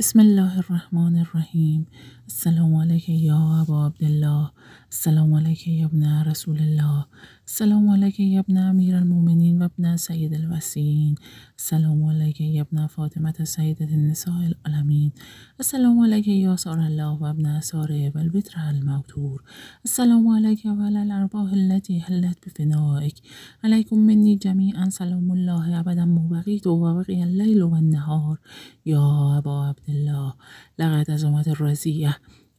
بسم الله الرحمن الرحیم السلام علیکم یا ابا عبدالله السلام علیکم یا ابن رسول الله سلام علیک یا ابن امیر المومنین و ابن سید الوسین سلام علیک ای ابن فاطمت سیدت النساء العالمین السلام علیک یا سار الله و ابن ساره و البتر السلام علیک و الارباح التی حلت بفنائک علیکم منی جمیعا سلام الله ابدا مبقیت و بقی اللیل و النهار یا ابا عبدالله لقد عظمت رزیه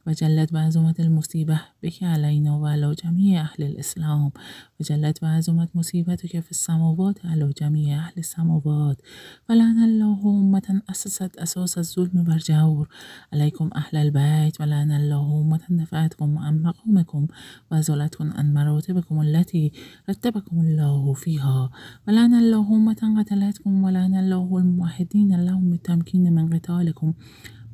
وجلت بعزمة المصيبة بك علينا وعلى جميع أهل الإسلام وجلت بعزمة مصيبتك في السماوات على جميع أهل السماوات ولعن الله أمة أسست أساس الظلم والجور عليكم أهل البيت ولعن الله أمة دفعتكم عن مقامكم وزلتكم عن مراتبكم التي رتبكم الله فيها ولعن الله أمة قتلتكم ولعن الله الموحدين لهم التمكين من قتالكم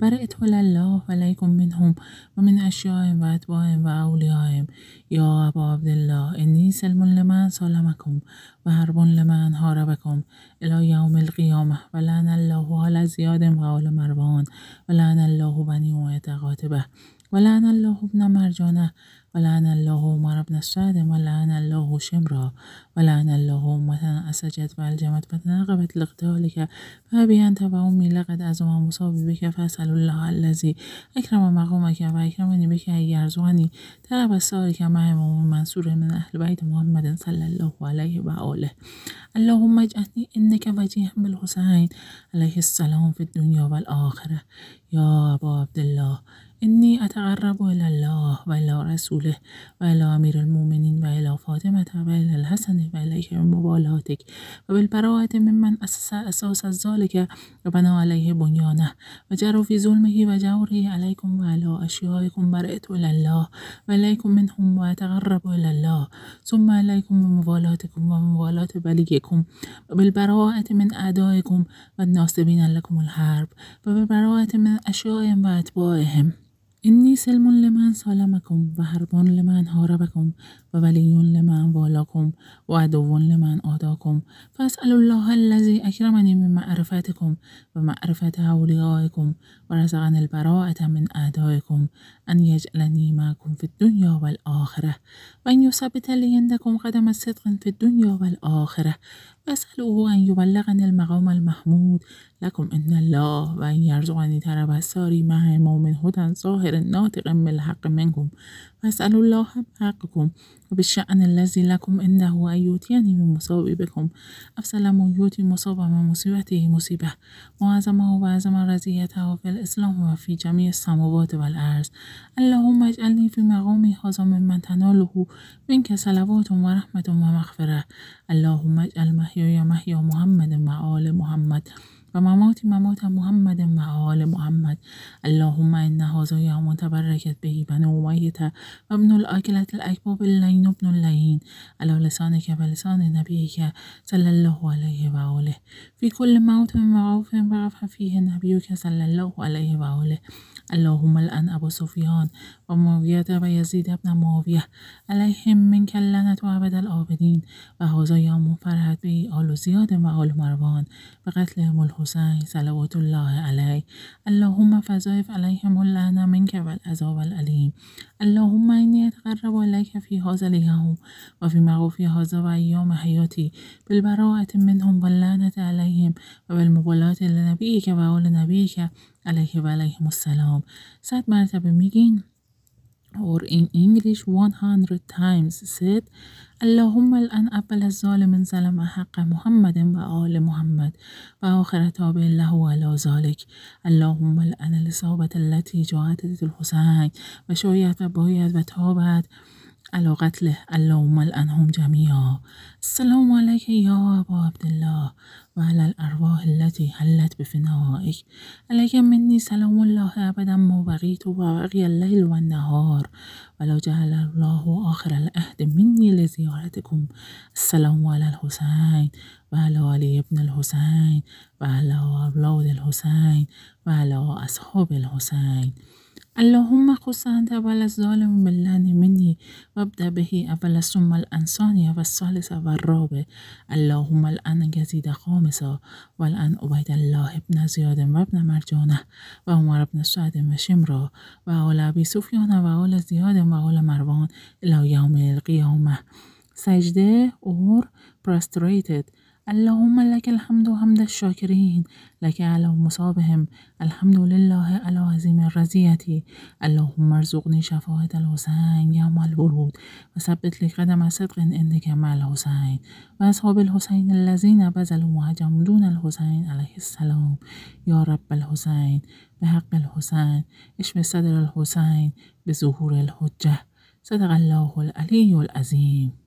برئت الله علیکم منهم و من اشیاء و اتباعهم و اولیاهم یا ابا عبدالله انی سلم لمن سالمکم و حرب لمن حاربکم الی یوم القیامه و لعن الله حال زیاد و مربان. مروان و لعن الله بنی و قاطبه و لعن الله ابن مرجانه و لعن الله عمر ابن سعد و لعن الله شمرا ولعن لهم وتنأسجت فألجمت غبت لقتالك فأبي أنت وأمي لقد أزوى مصابي بك فأسأل الله الذي أكرم مقامك وأكرمني بك أن يرزقني طلب السارك مع إمام منصور من أهل بيت محمد صلى الله عليه وآله اللهم اجعلني إنك وجيها بالحسين عليه السلام في الدنيا والآخرة يا أبا عبد الله إني أتقرب إلى الله وإلى رسوله وإلى أمير المؤمنين وإلى فاطمة وإلى الحسن سبحانک و علیه مبالاتک و بالبراعت ممن اساس از ذالک و بنا علیه بنیانه و جر فی ظلمه و جوره علیکم و علا اشیائکم برئت الله و علیکم منهم و تقرب الله ثم علیکم و مبالاتکم و مبالات بلیکم و بالبراعت من اعدائکم و ناسبین لکم الحرب و بالبراعت من اشیائهم و اتباعهم إني سلم لمن سلمكم وحرب لمن حاربكم وولي لمن والاكم وعدو لمن آداكم فاسأل الله الذي أكرمني من معرفتكم ومعرفة أوليائكم ورزقني البراءة من أعدائكم أن يجعلني معكم في الدنيا والآخرة وأن يثبت لي عندكم قدم صدق في الدنيا والآخرة وأسأله أن يبلغني المقام المحمود لكم إن الله وأن يرزقني ترى بساري مع من هدى ظاهر غير الناطق بالحق منكم فاسألوا الله حقكم وبالشأن الذي لكم عنده أن يؤتيني من مصائبكم أفسلم يؤتي مصابة من مصيبته مصيبة وعزمه وعزم رزيته في الإسلام وفي جميع السماوات والأرض اللهم اجعلني في مقامي هذا ممن تناله منك صلوات ورحمة ومغفرة اللهم اجعل محياي محيا محمد وآل محمد ومماتي ممات محمد آل محمد اللهم إن هذا يوم تبركت به بنو أمية وابن الأكلة الأكبر اللين ابن اللين على لسانك بلسان نبيك صلى الله عليه وآله في كل موت معروف بعرف فيه نبيك صلى الله عليه وآله اللهم الان ابا سفیان و معاویت و یزید ابن معاویه علیهم من کلنت و عبد العابدین و حاضا یا فرحت به آل و زیاد و آل مروان به قتل الحسین صلوات الله علیه اللهم فضایف علیهم اللعن من و عذاب العلیم اللهم اینی اتقرب علیک فی هذا الیوم و فی مغوفی هذا و ایام حیاتی بالبراعت منهم لعنت علیهم و بالمبالات که و آل که علیه و علیهم السلام صد مرتبه میگین or in English 100 times said اللهم الان اول الظالم ظلم حق محمد و آل محمد و آخر تاب الله و لا ذالک اللهم الان لصابت التی جاعتت الحسین و شویت و باید و تابت ألو قتله اللهم الأنهم جميعا السلام عليك يا أبا عبد الله وعلى الأرواح التي حلت بفنائك عليك مني سلام الله أبدا ما بقيت وبغي الليل والنهار ولو جعل الله آخر العهد مني لزيارتكم السلام على الحسين وعلى علي بن الحسين وعلى أولاد الحسين وعلى أصحاب الحسين اللهم خص انت اول الظالم باللعن مني وابدا به اول ثم الأنسانية والثالث والرابع اللهم الان جزيد خامسا والان عبيد الله ابن زياد وابن مرجانه وعمر ابن سعد وشمرا وعلى ابي سفيان وعلى زياد وعلى مروان الى يوم القيامه سجده اور prostrated اللهم لك الحمد حمد الشاكرين، لك على مصابهم الحمد لله على عظيم الرزيتي اللهم ارزقني شفاعت الحسين يوم الورود و ثبت قدم صدق عندك مع الحسين و اصحاب الذين بذلوا وهجموا دون الحسين عليه السلام يا رب الحسين به حق اشف صدر الحسين به ظهور الحجه صدق الله العلي العظيم